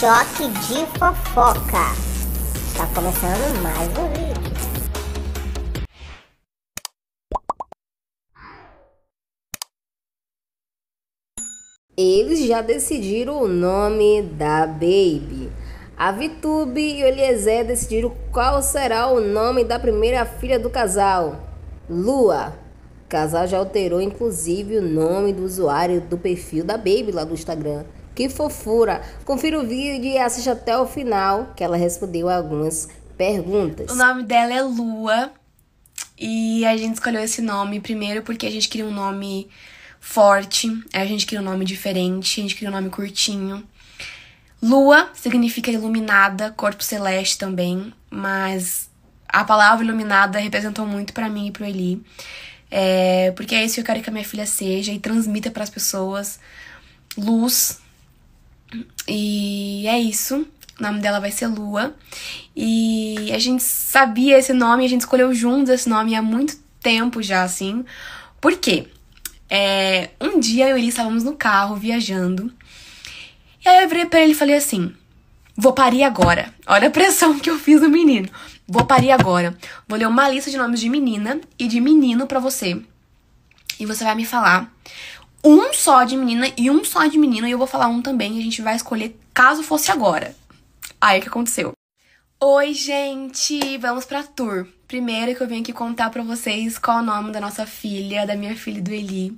Choque de fofoca. Está começando mais um vídeo. Eles já decidiram o nome da Baby. A Vitube e o Eliezer decidiram qual será o nome da primeira filha do casal, Lua. O casal já alterou inclusive o nome do usuário do perfil da Baby lá do Instagram. Que fofura! Confira o vídeo e assista até o final, que ela respondeu algumas perguntas. O nome dela é Lua e a gente escolheu esse nome primeiro porque a gente queria um nome forte, a gente queria um nome diferente, a gente queria um nome curtinho. Lua significa iluminada, corpo celeste também, mas a palavra iluminada representou muito para mim e pro Eli. É, porque é isso que eu quero que a minha filha seja e transmita para as pessoas luz, e é isso. O nome dela vai ser Lua. E a gente sabia esse nome, a gente escolheu juntos esse nome há muito tempo já, assim. Por quê? É, um dia eu e ele estávamos no carro viajando. E aí eu virei pra ele e falei assim: Vou parir agora. Olha a pressão que eu fiz no menino. Vou parir agora. Vou ler uma lista de nomes de menina e de menino para você. E você vai me falar um só de menina e um só de menino, e eu vou falar um também, e a gente vai escolher caso fosse agora. Aí o que aconteceu? Oi, gente! Vamos pra tour. Primeiro que eu vim aqui contar pra vocês qual é o nome da nossa filha, da minha filha e do Eli.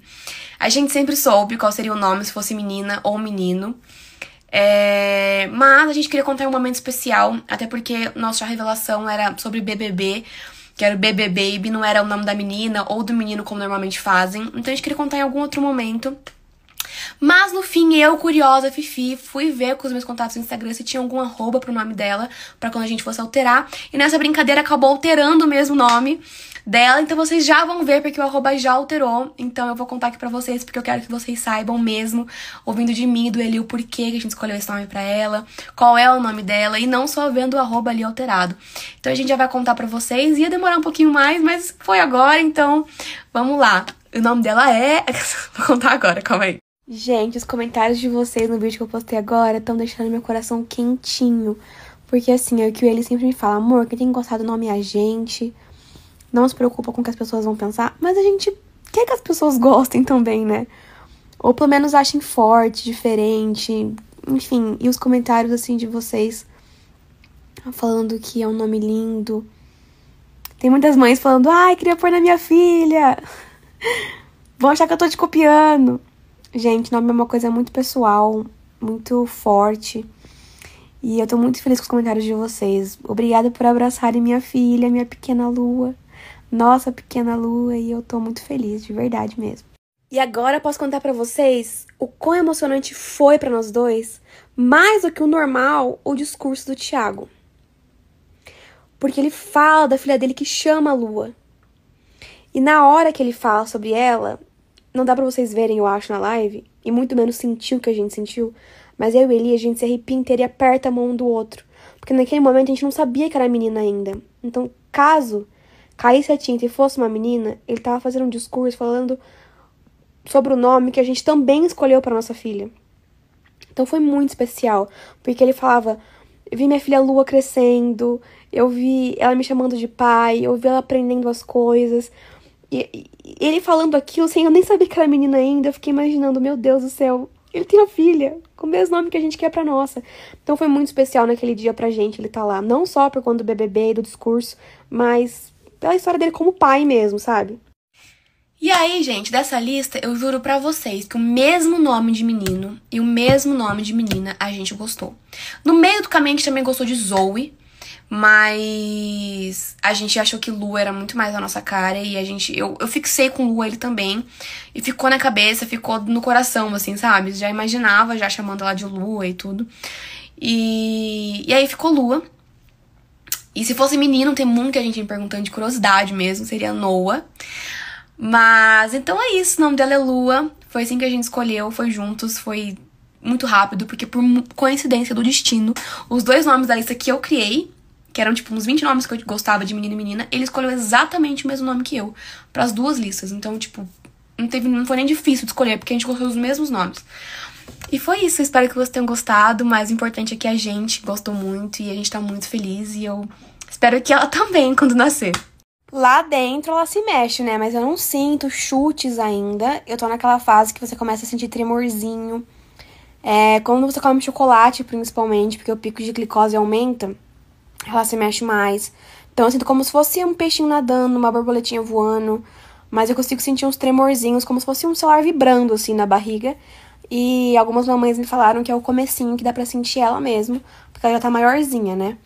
A gente sempre soube qual seria o nome se fosse menina ou menino. É... Mas a gente queria contar um momento especial, até porque nossa revelação era sobre BBB que era o Bebê Baby, não era o nome da menina ou do menino como normalmente fazem. Então a gente queria contar em algum outro momento. Mas no fim, eu, curiosa, Fifi, fui ver com os meus contatos no Instagram se tinha algum arroba pro nome dela, para quando a gente fosse alterar. E nessa brincadeira acabou alterando o mesmo nome dela. Então vocês já vão ver, porque o arroba já alterou. Então eu vou contar aqui pra vocês, porque eu quero que vocês saibam mesmo, ouvindo de mim e do Eli, o porquê que a gente escolheu esse nome pra ela, qual é o nome dela, e não só vendo o arroba ali alterado. Então a gente já vai contar pra vocês. Ia demorar um pouquinho mais, mas foi agora, então vamos lá. O nome dela é. vou contar agora, calma aí. Gente, os comentários de vocês no vídeo que eu postei agora estão deixando meu coração quentinho. Porque assim, é o que ele sempre me fala, amor, quem tem gostado do nome é a gente não se preocupa com o que as pessoas vão pensar, mas a gente quer que as pessoas gostem também, né? Ou pelo menos achem forte, diferente, enfim, e os comentários assim de vocês falando que é um nome lindo. Tem muitas mães falando, ai, queria pôr na minha filha. Vão achar que eu tô te copiando. Gente, nome é uma coisa muito pessoal, muito forte. E eu tô muito feliz com os comentários de vocês. Obrigada por abraçarem minha filha, minha pequena lua. Nossa Pequena Lua e eu tô muito feliz, de verdade mesmo. E agora posso contar para vocês o quão emocionante foi para nós dois, mais do que o normal, o discurso do Tiago. Porque ele fala da filha dele que chama a Lua. E na hora que ele fala sobre ela, não dá para vocês verem, eu acho, na live, e muito menos sentir o que a gente sentiu, mas eu e ele a gente se arrepia inteira e aperta a mão um do outro. Porque naquele momento a gente não sabia que era menina ainda. Então, caso caísse a tinta e fosse uma menina, ele tava fazendo um discurso falando sobre o nome que a gente também escolheu para nossa filha. Então foi muito especial, porque ele falava: vi minha filha Lua crescendo, eu vi ela me chamando de pai, eu vi ela aprendendo as coisas. E, e ele falando aquilo sem eu nem saber que era menina ainda, eu fiquei imaginando: meu Deus do céu, ele tem uma filha, com o mesmo nome que a gente quer pra nossa. Então foi muito especial naquele dia pra gente ele tá lá, não só por conta do BBB e do discurso, mas pela história dele como pai mesmo, sabe? E aí, gente, dessa lista eu juro para vocês que o mesmo nome de menino e o mesmo nome de menina a gente gostou. No meio do caminho a gente também gostou de Zoe, mas a gente achou que Lu era muito mais a nossa cara e a gente eu, eu fixei com Lu ele também e ficou na cabeça, ficou no coração assim, sabe? Já imaginava já chamando ela de Lua e tudo. E, e aí ficou Lua. E se fosse menino, tem muita gente me perguntando de curiosidade mesmo, seria Noah. Mas então é isso, o nome dela é Lua. Foi assim que a gente escolheu, foi juntos, foi muito rápido, porque por coincidência do destino, os dois nomes da lista que eu criei, que eram tipo uns 20 nomes que eu gostava de menino e menina, ele escolheu exatamente o mesmo nome que eu, para as duas listas. Então, tipo, não teve, não foi nem difícil de escolher, porque a gente gostou dos mesmos nomes. E foi isso, espero que vocês tenham gostado. O mais importante é que a gente gostou muito e a gente tá muito feliz. E eu espero que ela também quando nascer. Lá dentro ela se mexe, né? Mas eu não sinto chutes ainda. Eu tô naquela fase que você começa a sentir tremorzinho. É, quando você come chocolate, principalmente, porque o pico de glicose aumenta, ela se mexe mais. Então eu sinto como se fosse um peixinho nadando, uma borboletinha voando. Mas eu consigo sentir uns tremorzinhos, como se fosse um celular vibrando assim na barriga. E algumas mamães me falaram que é o comecinho que dá pra sentir ela mesmo, porque ela já tá maiorzinha, né?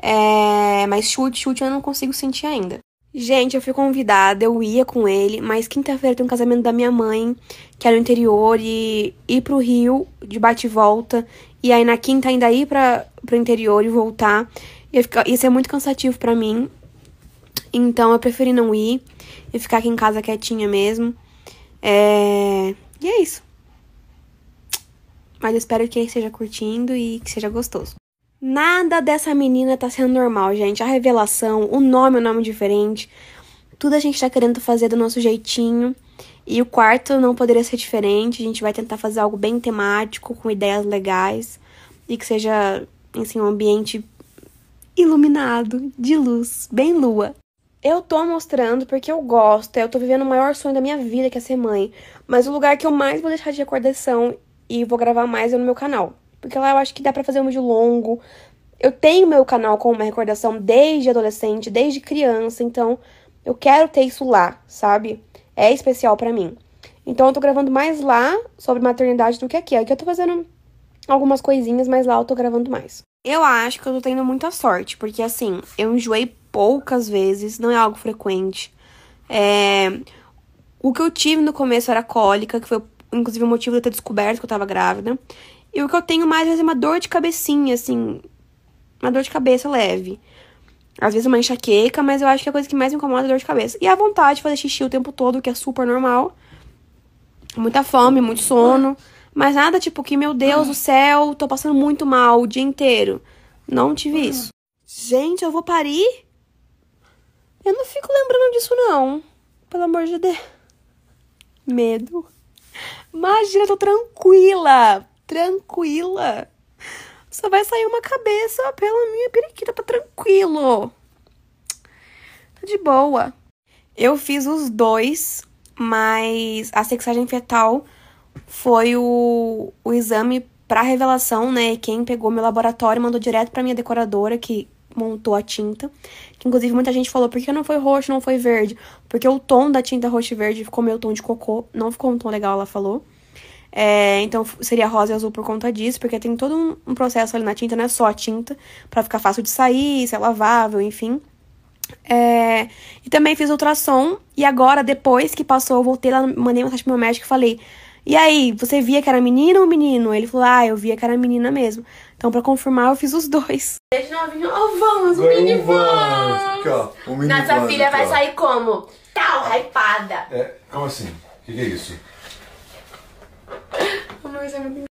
É, mas chute, chute eu não consigo sentir ainda. Gente, eu fui convidada, eu ia com ele, mas quinta-feira tem um casamento da minha mãe, que é no interior, e ir pro Rio de bate e volta, e aí na quinta ainda ir pra, pro interior e voltar. Ia, ficar, ia ser muito cansativo para mim. Então eu preferi não ir e ficar aqui em casa quietinha mesmo. É... E é isso. Mas espero que esteja curtindo e que seja gostoso. Nada dessa menina tá sendo normal, gente. A revelação, o nome é um nome diferente. Tudo a gente tá querendo fazer do nosso jeitinho. E o quarto não poderia ser diferente. A gente vai tentar fazer algo bem temático, com ideias legais. E que seja, assim, um ambiente iluminado, de luz, bem lua. Eu tô mostrando porque eu gosto, eu tô vivendo o maior sonho da minha vida, que é ser mãe. Mas o lugar que eu mais vou deixar de recordação e vou gravar mais no meu canal. Porque lá eu acho que dá pra fazer um vídeo longo. Eu tenho meu canal com uma recordação desde adolescente, desde criança, então eu quero ter isso lá, sabe? É especial para mim. Então eu tô gravando mais lá sobre maternidade do que aqui. Aqui eu tô fazendo algumas coisinhas, mas lá eu tô gravando mais. Eu acho que eu tô tendo muita sorte, porque assim, eu enjoei poucas vezes, não é algo frequente. É... O que eu tive no começo era cólica, que foi inclusive o motivo de eu ter descoberto que eu tava grávida. E o que eu tenho mais é uma dor de cabecinha, assim, uma dor de cabeça leve. Às vezes uma enxaqueca, mas eu acho que a coisa que mais me incomoda é a dor de cabeça. E a vontade de fazer xixi o tempo todo, que é super normal. Muita fome, muito sono. Mas nada tipo que, meu Deus do céu, tô passando muito mal o dia inteiro. Não tive isso. Gente, eu vou parir? Eu não fico lembrando disso, não. Pelo amor de Deus. Medo. Imagina, eu tô tranquila, tranquila. Só vai sair uma cabeça pela minha periquita, tá tranquilo. Tá de boa. Eu fiz os dois, mas a sexagem fetal foi o, o exame para revelação, né? Quem pegou meu laboratório mandou direto para minha decoradora, que montou a tinta. Que, inclusive, muita gente falou, por que não foi roxo, não foi verde? Porque o tom da tinta roxo e verde ficou meio tom de cocô. Não ficou um tom legal, ela falou. É, então, seria rosa e azul por conta disso, porque tem todo um, um processo ali na tinta, não é só a tinta, para ficar fácil de sair, ser lavável, enfim. É, e também fiz ultrassom, e agora, depois que passou, eu voltei lá, mandei mensagem pro meu médico e falei... E aí, você via que era menina ou menino? Ele falou, ah, eu via que era menina mesmo. Então, pra confirmar, eu fiz os dois. Desde novinho, oh, vamos, o mini vans. Aqui, ó, o mini Nossa vans, filha aqui, vai ó. sair como? Tal, tá hypada. É, como assim? O que, que é isso? ver se é muito...